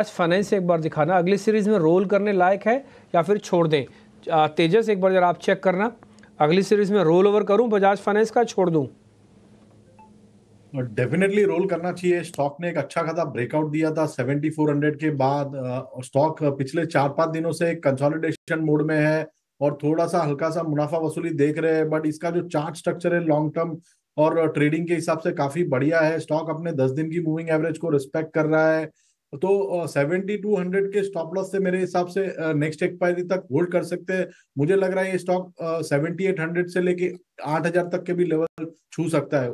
आज फाइनेंस एक बार दिखाना अगली सीरीज़ में रोल करने लायक है या फिर छोड़ दें तेजस एक बार जरा आप चेक करना अगली सीरीज में रोल ओवर करूं बजाज फाइनेंस का छोड़ दूं डेफिनेटली रोल करना चाहिए स्टॉक ने एक अच्छा खासा ब्रेकआउट दिया था 7400 के बाद स्टॉक पिछले चार पांच दिनों से कंसोलिडेशन मोड में है और थोड़ा सा हल्का सा मुनाफा वसूली देख रहे हैं बट इसका जो चार्ट स्ट्रक्चर है लॉन्ग टर्म और ट्रेडिंग के हिसाब से काफी बढ़िया है स्टॉक अपने दस दिन की मूविंग एवरेज को रिस्पेक्ट कर रहा है तो सेवेंटी टू हंड्रेड के स्टॉप लॉस से मेरे हिसाब से नेक्स्ट एक्सपायरी तक होल्ड कर सकते हैं मुझे लग रहा है ये स्टॉक सेवेंटी एट हंड्रेड से लेके आठ हजार तक के भी लेवल छू सकता है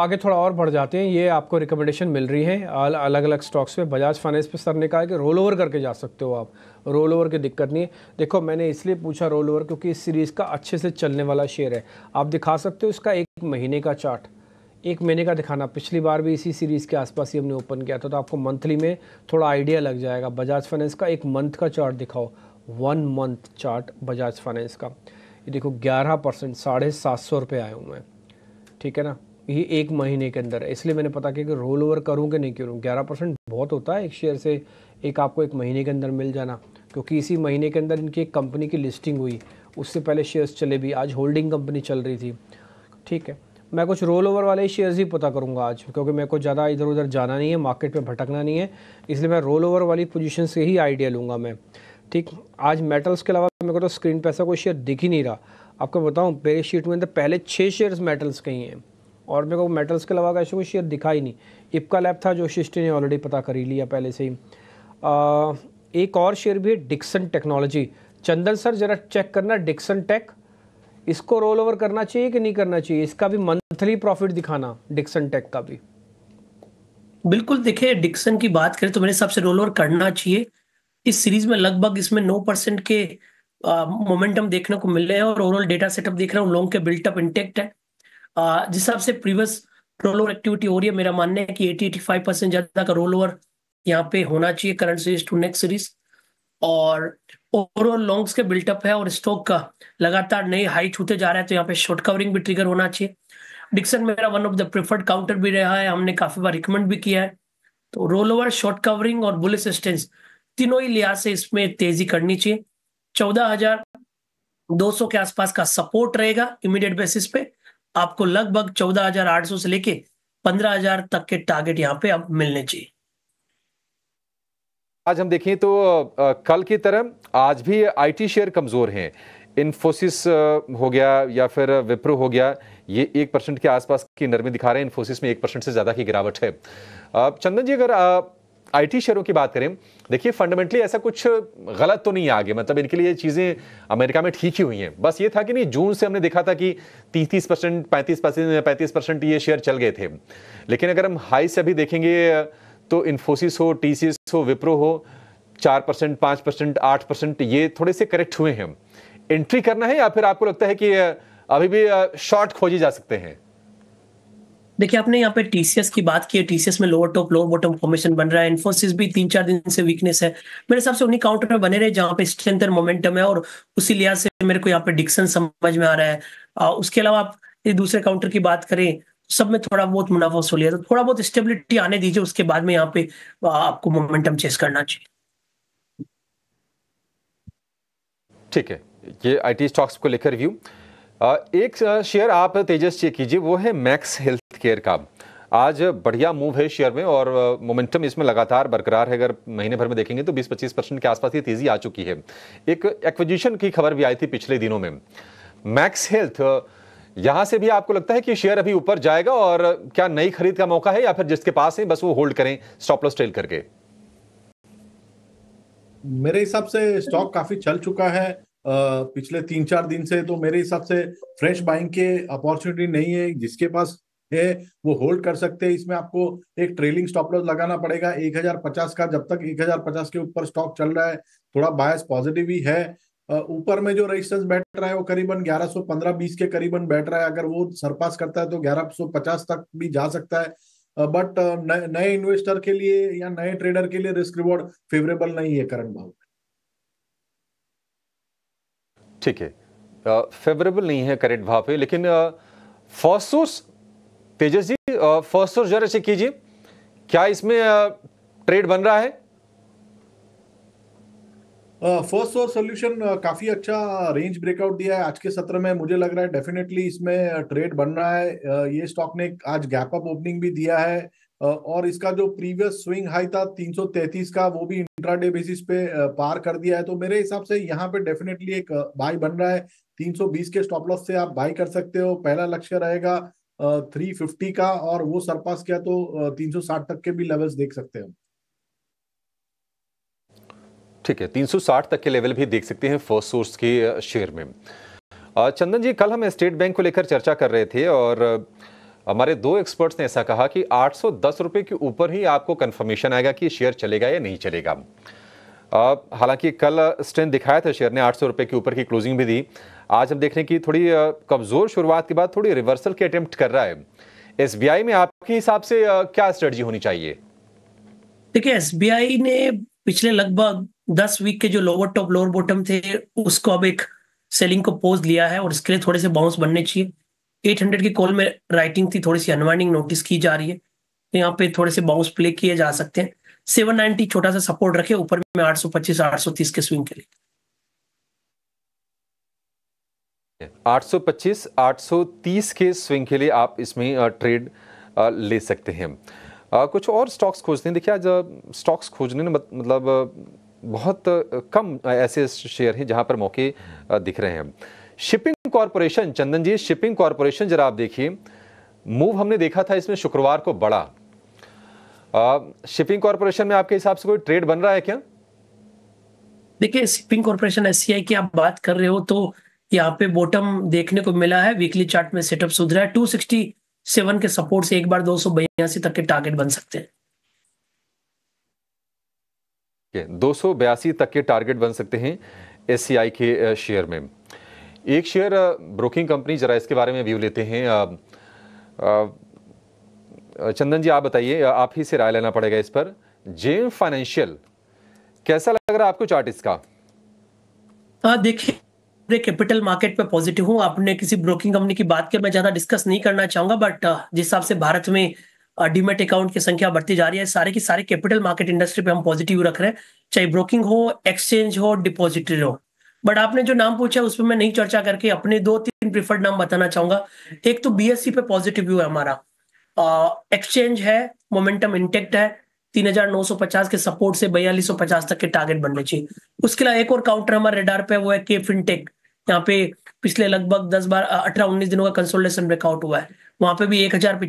आगे थोड़ा और बढ़ जाते हैं ये आपको रिकमेंडेशन मिल रही है अलग अलग स्टॉक्स पे बजाज फाइनेंस पे सर ने कहा कि रोल ओवर करके जा सकते हो आप रोल ओवर की दिक्कत नहीं है देखो मैंने इसलिए पूछा रोल ओवर क्योंकि इस सीरीज़ का अच्छे से चलने वाला शेयर है आप दिखा सकते हो इसका एक महीने का चार्ट एक महीने का दिखाना पिछली बार भी इसी सीरीज़ के आसपास ही हमने ओपन किया था तो आपको मंथली में थोड़ा आइडिया लग जाएगा बजाज फाइनेंस का एक मंथ का चार्ट दिखाओ one month chart Bajaj Finance का ये देखो ग्यारह परसेंट साढ़े सात सौ रुपये आए हुए हैं ठीक है ना ये एक महीने के अंदर इसलिए मैंने पता किया कि रोल ओवर करूँ कि नहीं करूँ ग्यारह परसेंट बहुत होता है एक शेयर से एक आपको एक महीने के अंदर मिल जाना क्योंकि इसी महीने के अंदर इनकी एक कंपनी की लिस्टिंग हुई उससे पहले शेयर्स चले भी आज होल्डिंग कंपनी चल रही थी ठीक है मैं कुछ रोल ओवर वाले शेयर्स ही पता करूंगा आज क्योंकि मेरे को ज़्यादा इधर उधर जाना नहीं है मार्केट में भटकना नहीं है इसलिए मैं रोल ओवर वाली पोजीशन से ही आइडिया लूँगा मैं ठीक आज मेटल्स के अलावा मेरे को तो स्क्रीन पर ऐसा कोई शेयर दिख ही नहीं रहा आपको बताऊँ पेरे शीट में तो पहले छः शेयर्स मेटल्स के ही हैं और मेरे को मेटल्स के अलावा का ऐसे कोई शेयर दिखा ही नहीं इपका लैब था जो शिष्टि ने ऑलरेडी पता कर ही लिया पहले से ही आ, एक और शेयर भी है डिक्सन टेक्नोलॉजी चंदन सर ज़रा चेक करना डिक्सन टेक इसको रोल ओवर करना चाहिए कि नहीं करना चाहिए इसका भी मंथली प्रॉफिट दिखाना डिक्सन टेक का भी बिल्कुल देखिए डिक्सन की बात करें तो मेरे हिसाब से रोल ओवर करना चाहिए इस सीरीज में लगभग इसमें नौ परसेंट के मोमेंटम देखने को मिल रहे हैं और ओवरऑल डेटा सेटअप देख रहा हूँ लॉन्ग के बिल्टअप इंटेक्ट है जिस हिसाब से प्रीवियस रोल ओवर एक्टिविटी हो रही है मेरा मानना है कि एटी एटी फाइव परसेंट ज़्यादा का रोल ओवर यहाँ पे होना चाहिए current series to next series और ओवरऑल लॉन्ग्स के बिल्टअप है और स्टॉक का लगातार नए हाई छूते जा रहे हैं तो यहाँ पे शॉर्ट कवरिंग भी ट्रिगर होना चाहिए डिक्सन मेरा one of the preferred counter भी रहा है हमने काफ़ी बार रिकमेंड भी किया है तो रोल ओवर शॉर्ट कवरिंग और बुल असिस्टेंस तीनों ही लिहाज से इसमें तेजी करनी चाहिए चौदह हजार दो सौ के आसपास का सपोर्ट रहेगा इमीडिएट बेसिस पे आपको लगभग चौदह हजार आठ सौ से लेके पंद्रह हजार तक के टारगेट यहाँ पे अब मिलने चाहिए आज हम देखें तो कल की तरह आज भी आईटी शेयर कमज़ोर हैं इन्फोसिस हो गया या फिर विप्रो हो गया ये एक परसेंट के आसपास की नरमी दिखा रहे हैं इन्फोसिस में एक परसेंट से ज़्यादा की गिरावट है चंदन जी अगर आईटी शेयरों की बात करें देखिए फंडामेंटली ऐसा कुछ गलत तो नहीं आगे मतलब इनके लिए चीज़ें अमेरिका में ठीक ही हुई हैं बस ये था कि नहीं जून से हमने देखा था कि तीस तीस परसेंट पैंतीस परसेंट पैंतीस परसेंट ये शेयर चल गए थे लेकिन अगर हम हाई से अभी देखेंगे तो इन्फोसिस हो टी हो विप्रो हो चार परसेंट पाँच परसेंट आठ परसेंट ये थोड़े से करेक्ट हुए हैं एंट्री करना है या फिर आपको लगता है कि अभी भी शॉर्ट खोजे जा सकते हैं देखिए आपने यहाँ पे टीसीएस की बात की है टीसीएस में lower top lower bottom formation बन रहा है इन्फोसिस भी तीन चार दिन से वीकनेस है मेरे हिसाब से उन्हीं काउंटर में बने रहे जहाँ पे स्ट्रेंथ एंड मोमेंटम है और उसी लिहाज से मेरे को यहाँ पे डिक्सन समझ में आ रहा है आ, उसके अलावा आप ये दूसरे काउंटर की बात करें सब में थोड़ा बहुत मुनाफा सो लिया तो थोड़ा बहुत स्टेबिलिटी आने दीजिए उसके बाद में यहाँ पे आपको मोमेंटम चेस करना चाहिए ठीक है ये आईटी स्टॉक्स को लेकर व्यू एक शेयर आप तेजस चेक कीजिए वो है मैक्स हेल्थ केयर का आज बढ़िया मूव है शेयर में और मोमेंटम इसमें लगातार बरकरार है अगर महीने भर में देखेंगे तो 20-25 परसेंट के आसपास ही तेजी आ चुकी है एक एक्विजिशन की खबर भी आई थी पिछले दिनों में मैक्स हेल्थ यहां से भी आपको लगता है कि शेयर अभी ऊपर जाएगा और क्या नई खरीद का मौका है या फिर जिसके पास है बस वो होल्ड करें स्टॉप लॉस ट्रेल करके मेरे हिसाब से स्टॉक काफी चल चुका है पिछले तीन चार दिन से तो मेरे हिसाब से फ्रेश बाइंग के अपॉर्चुनिटी नहीं है जिसके पास है वो होल्ड कर सकते हैं इसमें आपको एक ट्रेलिंग स्टॉप लॉस लगाना पड़ेगा 1050 का जब तक 1050 के ऊपर स्टॉक चल रहा है थोड़ा बायस पॉजिटिव ही है ऊपर में जो रेजिस्टेंस बैठ रहा है वो करीबन 1115 20 के करीबन बैठ रहा है अगर वो सरपास करता है तो 1150 तक भी जा सकता है बट नए नए इन्वेस्टर के लिए या नए ट्रेडर के लिए रिस्क रिवॉर्ड फेवरेबल नहीं है करंट भाव ठीक है फेवरेबल नहीं है करंट भाव पे लेकिन फॉसोस तेजस जी फर्स्ट और जरा चेक कीजिए क्या इसमें ट्रेड बन रहा है फर्स्ट और सोल्यूशन काफी अच्छा रेंज ब्रेकआउट दिया है आज के सत्र में मुझे लग रहा है डेफिनेटली इसमें ट्रेड बन रहा है ये स्टॉक ने आज गैप अप ओपनिंग भी दिया है और इसका जो प्रीवियस स्विंग हाई था 333 का वो भी इंट्राडे बेसिस पे पार कर दिया है तो मेरे हिसाब से यहाँ पे डेफिनेटली एक बाई बन रहा है 320 के स्टॉप लॉस से आप बाई कर सकते हो पहला लक्ष्य रहेगा थ्री फिफ्टी का और वो सरपास किया तो तीन सौ साठ तक के भी लेवल्स देख सकते हैं ठीक है 360 तक के लेवल भी देख सकते हैं फर्स्ट सोर्स के शेयर में चंदन जी कल हम स्टेट बैंक को लेकर चर्चा कर रहे थे और हमारे दो एक्सपर्ट्स ने ऐसा कहा कि आठ सौ रुपए के ऊपर ही आपको कंफर्मेशन आएगा कि शेयर चलेगा या नहीं चलेगा हालांकि कल स्ट्रेंथ दिखाया था शेयर ने आठ सौ के ऊपर की क्लोजिंग भी दी आज हम देख रहे हैं कि थोड़ी कमज़ोर शुरुआत के बाद थोड़ी रिवर्सल के अटेम्प्ट कर रहा है एस में आपके हिसाब से क्या स्ट्रेटजी होनी चाहिए देखिए एस ने पिछले लगभग दस वीक के जो लोअर टॉप लोअर बॉटम थे उसको अब एक सेलिंग को पोज लिया है और इसके लिए थोड़े से बाउंस बनने चाहिए 800 की कॉल में राइटिंग थी थोड़ी सी अनवाइंडिंग नोटिस की जा रही है तो यहाँ पे थोड़े से बाउंस प्ले किए जा सकते हैं सेवन नाइनटी छोटा सा सपोर्ट रखे ऊपर में आठ सौ पच्चीस आठ सौ तीस के स्विंग के लिए सौ तीस के स्विंग के लिए आप इसमें ट्रेड ले सकते हैं कुछ और स्टॉक्स खोजते हैं देखिए आज स्टॉक्स खोजने में मतलब बहुत कम ऐसे शेयर हैं जहां पर मौके दिख रहे हैं Shipping Corporation Chandan ji Shipping Corporation जरा आप देखिए मूव हमने देखा था इसमें शुक्रवार को बड़ा शिपिंग कॉर्पोरेशन में आपके हिसाब से कोई ट्रेड बन रहा है क्या देखिए शिपिंग कॉरपोरेशन एस की आप बात कर रहे हो तो यहाँ पे बॉटम देखने को मिला है वीकली चार्ट में सेटअप सुधरा है टू सिक्सटी सेवन के सपोर्ट से एक बार दो सौ बयासी तक के टारगेट बन सकते हैं दो सौ बयासी तक के टारगेट बन सकते हैं एस के शेयर में एक शेयर ब्रोकिंग कंपनी जरा इसके बारे में व्यू लेते हैं आ, आ, चंदन जी आप बताइए आप ही से राय लेना पड़ेगा इस पर जेम फाइनेंशियल कैसा लग रहा है आपको चार्ट इसका देखिए कैपिटल मार्केट पे पॉजिटिव हूँ आपने किसी ब्रोकिंग कंपनी की बात की मैं ज्यादा डिस्कस नहीं करना चाहूंगा बट जिस हिसाब से भारत में डीमेट अकाउंट की संख्या बढ़ती जा रही है सारे की सारे कैपिटल मार्केट इंडस्ट्री पे हम पॉजिटिव रख रहे हैं चाहे ब्रोकिंग हो एक्सचेंज हो डिपोजिटरी हो बट आपने जो नाम पूछा उस पर मैं नहीं चर्चा करके अपने दो तीन प्रिफर्ड नाम बताना चाहूंगा एक तो बी e पे पॉजिटिव व्यू है हमारा एक्सचेंज है मोमेंटम इंटेक्ट है 3950 के सपोर्ट से 4250 तक के टारगेट बनने चाहिए उसके अलावा एक और काउंटर हमारे रेडार पे वो है के फिनटेक यहाँ पे पिछले लगभग 10 बार 18 19 दिनों का कंसोलिडेशन ब्रेकआउट हुआ है वहां पे भी एक हजार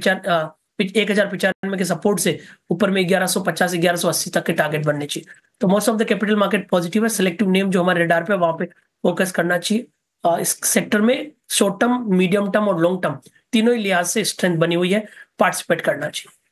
एक हजार पिचानवे के सपोर्ट से ऊपर में 1150 से 1180 तक के टारगेट बनने चाहिए तो most of the capital market positive है सिलेक्टिव नेम जो हमारे रेडार पे वहां पे फोकस करना चाहिए इस सेक्टर में शॉर्ट टर्म मीडियम टर्म और लॉन्ग टर्म तीनों ही लिहाज से स्ट्रेंथ बनी हुई है पार्टिसिपेट करना चाहिए